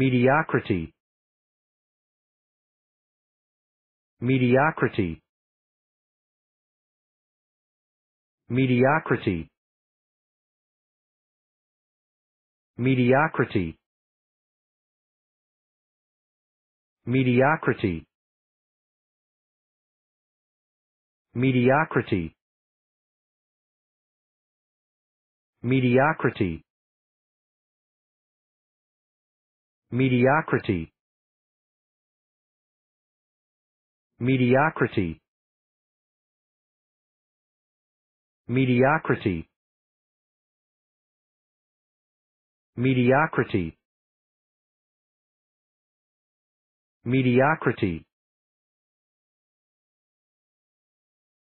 mediocrity mediocrity mediocrity mediocrity mediocrity mediocrity mediocrity mediocrity mediocrity mediocrity mediocrity mediocrity